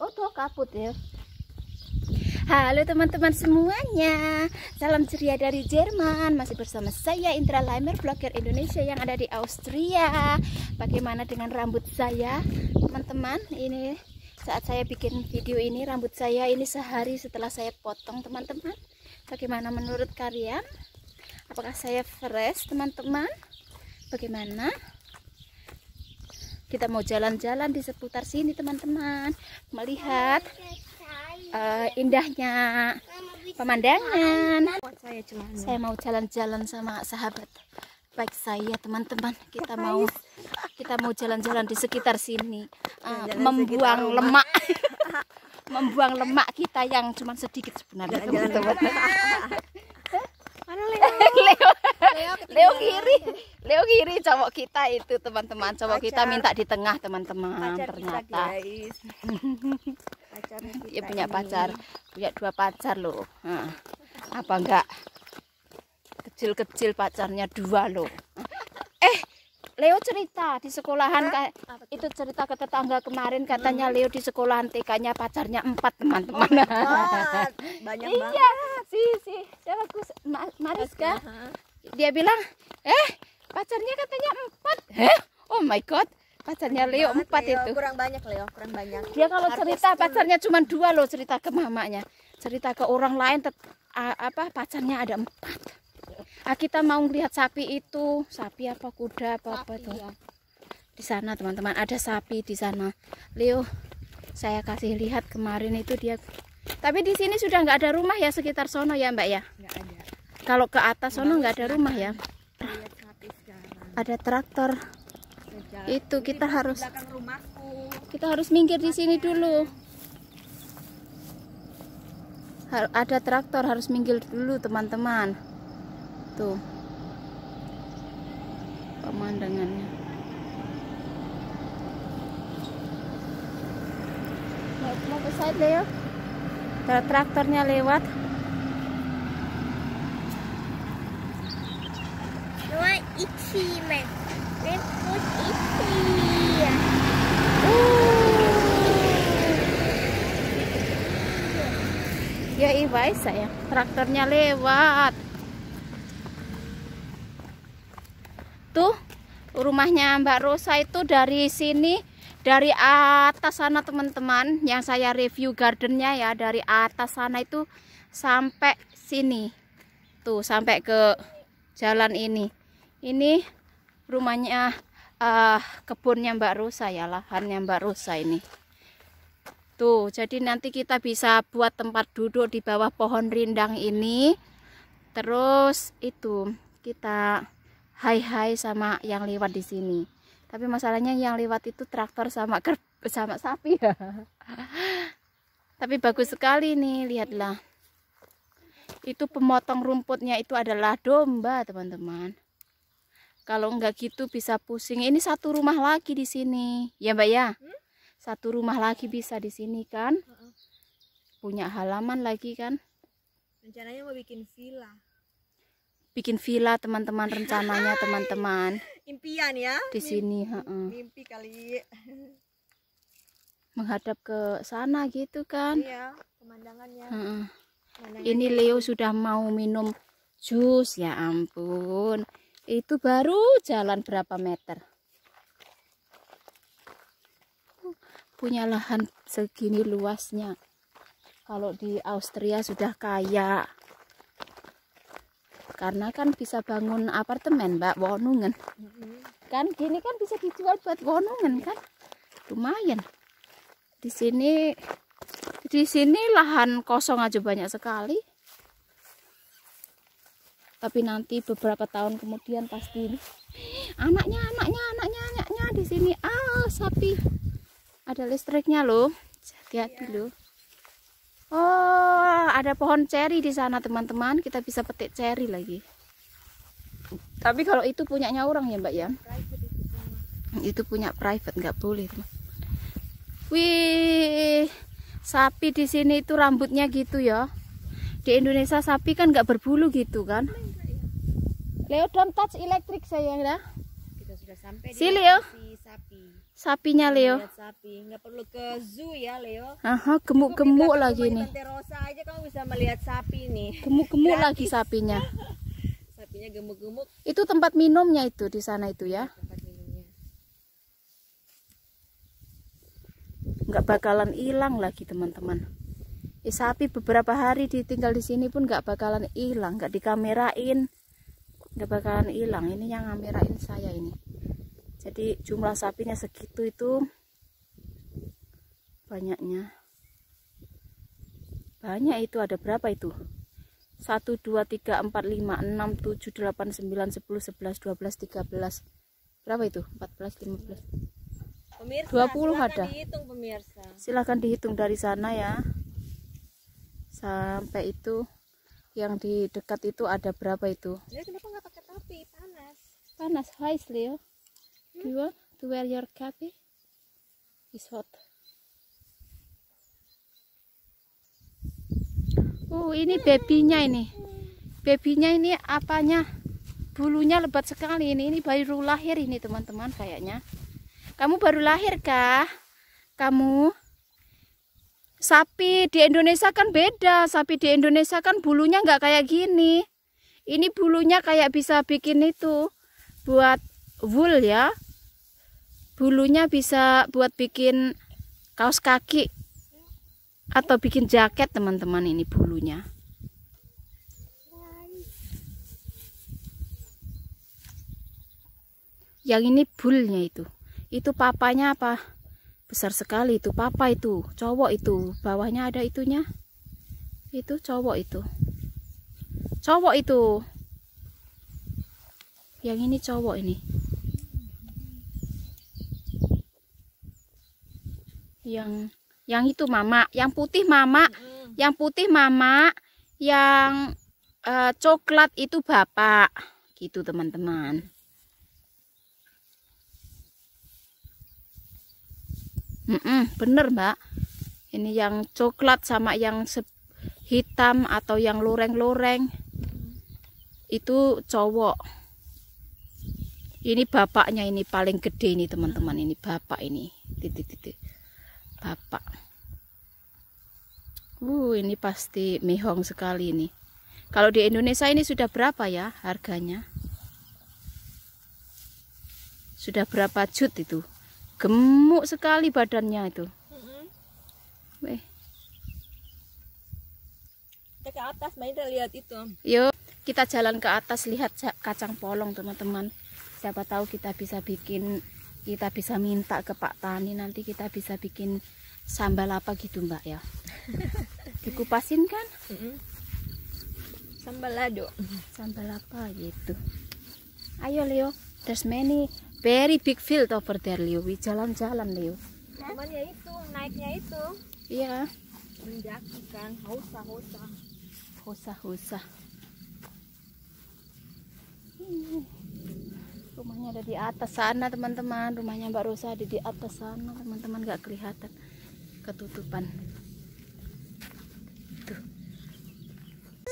Oh tuh kabut ya. Halo teman-teman semuanya Salam ceria dari Jerman Masih bersama saya Indra Laimer vlogger Indonesia yang ada di Austria Bagaimana dengan rambut saya Teman-teman ini Saat saya bikin video ini Rambut saya ini sehari setelah saya potong teman-teman Bagaimana menurut kalian Apakah saya fresh teman-teman Bagaimana kita mau jalan-jalan di seputar sini teman-teman melihat uh, indahnya pemandangan saya mau jalan-jalan sama sahabat baik saya teman-teman kita mau kita mau jalan-jalan di sekitar sini uh, membuang lemak membuang lemak kita yang cuma sedikit sebenarnya teman-teman Leo iya. kiri Leo kiri cowok kita itu teman-teman cowok Pacar. kita minta di tengah teman-teman ternyata dia punya ini. pacar punya dua pacar loh nah, apa enggak kecil-kecil pacarnya dua loh eh Leo cerita di sekolahan kayak itu cerita ke tetangga kemarin katanya hmm. Leo di sekolahan TK-nya pacarnya empat teman-teman. Oh banyak iya, banget. Iya si si siapa Mariska dia bilang eh pacarnya katanya empat eh oh my god pacarnya Leo Banget, empat Leo. itu kurang banyak Leo kurang banyak dia kalau Harus cerita itu. pacarnya cuma dua loh cerita ke mamanya cerita ke orang lain apa pacarnya ada empat ah kita mau lihat sapi itu sapi apa kuda apa apa sapi, tuh ya. di sana teman-teman ada sapi di sana Leo saya kasih lihat kemarin itu dia tapi di sini sudah nggak ada rumah ya sekitar sono ya mbak ya nggak ada kalau ke atas sono nggak ada rumah ya ada traktor itu kita harus kita harus minggir di sini dulu ada traktor harus minggir dulu teman-teman tuh pemandangannya mau ke side ya? Leo traktornya lewat itchy, my lip itchy. Ya Iwai saya, traktornya lewat. Tuh, rumahnya Mbak Rosa itu dari sini, dari atas sana teman-teman, yang saya review gardennya ya, dari atas sana itu sampai sini. Tuh, sampai ke jalan ini ini rumahnya uh, kebunnya Mbak Rusa ya lahannya Mbak Rusa ini tuh jadi nanti kita bisa buat tempat duduk di bawah pohon rindang ini terus itu kita hai-hai sama yang lewat di sini tapi masalahnya yang lewat itu traktor sama ker sama sapi ya tapi bagus sekali nih lihatlah itu pemotong rumputnya itu adalah domba teman-teman kalau enggak gitu bisa pusing. Ini satu rumah lagi di sini. Ya, Mbak ya? Hmm? Satu rumah lagi bisa di sini kan? Uh Punya halaman lagi kan? Rencananya mau bikin villa. Bikin villa teman-teman rencananya teman-teman. Impian ya? Di mimpi, sini, Mimpi kali. Menghadap ke sana gitu kan? Iya, pemandangannya. Ini Leo sudah mau minum jus, ya ampun. Itu baru jalan berapa meter. Oh, punya lahan segini luasnya. Kalau di Austria sudah kaya. Karena kan bisa bangun apartemen, Mbak, wonungen. Kan gini kan bisa dijual buat wonungen kan? Lumayan. Di sini di sini lahan kosong aja banyak sekali tapi nanti beberapa tahun kemudian pasti ini. anaknya anaknya anaknya anaknya di sini ah sapi ada listriknya loh hati-hati iya. loh oh ada pohon ceri di sana teman-teman kita bisa petik ceri lagi tapi kalau itu punyanya orang ya mbak ya private itu punya private nggak boleh teman wih sapi di sini itu rambutnya gitu ya di Indonesia sapi kan nggak berbulu gitu kan Leo don't touch elektrik saya dah ya. kita sudah sampai si Leo sapi sapinya Leo sapi nggak perlu ke zoo ya Leo Aha, gemuk gemuk lagi nih Rosa aja kamu bisa melihat sapi nih gemuk gemuk lagi sapinya sapinya gemuk gemuk itu tempat minumnya itu di sana itu ya nggak bakalan hilang lagi teman-teman eh, sapi beberapa hari ditinggal di sini pun nggak bakalan hilang nggak dikamerain nggak bakalan hilang ini yang ngamerain saya ini jadi jumlah sapinya segitu itu banyaknya banyak itu ada berapa itu 1 2 3 4 5 6 7 8 9 10 11 12 13 berapa itu 14 15 pemirsa, 20 ada dihitung pemirsa silahkan dihitung dari sana ya sampai itu yang di dekat itu ada berapa itu? Jadi kenapa nggak pakai topi? Panas. Panas. guys Leo? Hmm? Do you want to wear your capi? It's hot. Oh, ini babynya ini. Babynya ini apanya? Bulunya lebat sekali ini. Ini baru lahir ini, teman-teman kayaknya. Kamu baru lahir kah? Kamu? sapi di Indonesia kan beda. Sapi di Indonesia kan bulunya nggak kayak gini. Ini bulunya kayak bisa bikin itu buat wool ya. Bulunya bisa buat bikin kaos kaki atau bikin jaket teman-teman ini bulunya. Yang ini bulnya itu. Itu papanya apa? besar sekali itu papa itu cowok itu bawahnya ada itunya itu cowok itu cowok itu yang ini cowok ini yang yang itu mama yang putih mama yang putih mama yang uh, coklat itu bapak gitu teman-teman Mm -mm, bener mbak ini yang coklat sama yang hitam atau yang loreng-loreng itu cowok ini bapaknya ini paling gede ini teman-teman ini bapak ini titik-titik bapak uh ini pasti mehong sekali ini kalau di Indonesia ini sudah berapa ya harganya sudah berapa jut itu gemuk sekali badannya itu Weh. Kita ke atas, main kita lihat itu. Yuk, kita jalan ke atas lihat kacang polong, teman-teman. Siapa tahu kita bisa bikin, kita bisa minta ke Pak Tani nanti kita bisa bikin sambal apa gitu, Mbak ya. Dikupasin kan? Mm -hmm. Sambal lado. Sambal apa gitu. Ayo, Leo. There's many very big field over there Liu jalan-jalan Liu cuman ya itu naiknya itu iya mendaki kan hosa-hosa. hosa hausa rumahnya ada di atas sana teman-teman rumahnya Mbak Rosa ada di atas sana teman-teman gak kelihatan ketutupan tuh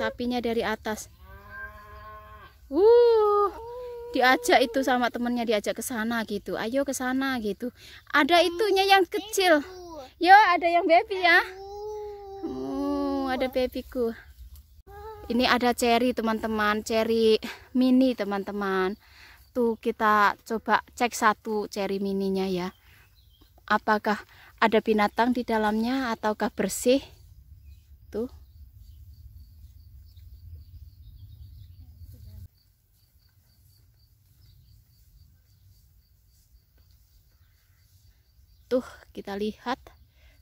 sapinya dari atas uh diajak itu sama temennya diajak ke sana gitu ayo ke sana gitu ada hmm, itunya yang kecil yo ada yang baby ya oh ada babyku ini ada cherry teman-teman cherry mini teman-teman tuh kita coba cek satu cherry mininya ya apakah ada binatang di dalamnya ataukah bersih tuh utuh kita lihat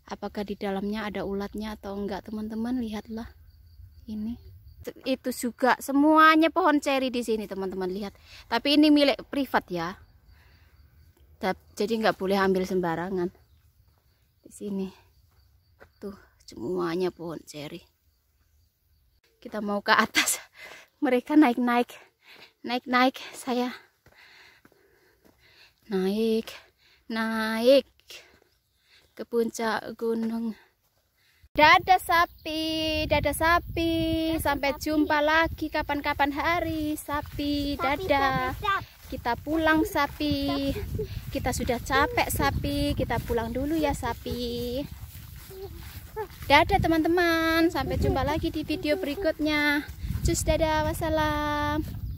apakah di dalamnya ada ulatnya atau enggak teman-teman lihatlah ini itu juga semuanya pohon ceri di sini teman-teman lihat tapi ini milik privat ya jadi nggak boleh ambil sembarangan di sini tuh semuanya pohon ceri kita mau ke atas mereka naik-naik naik-naik saya naik naik ke puncak gunung. Dada sapi, dada sapi. Dada Sampai sapi. jumpa lagi kapan-kapan hari. Sapi, dada. Kita pulang sapi. Kita sudah capek sapi. Kita pulang dulu ya sapi. Dadah teman-teman. Sampai jumpa lagi di video berikutnya. Cus dadah. Wassalam.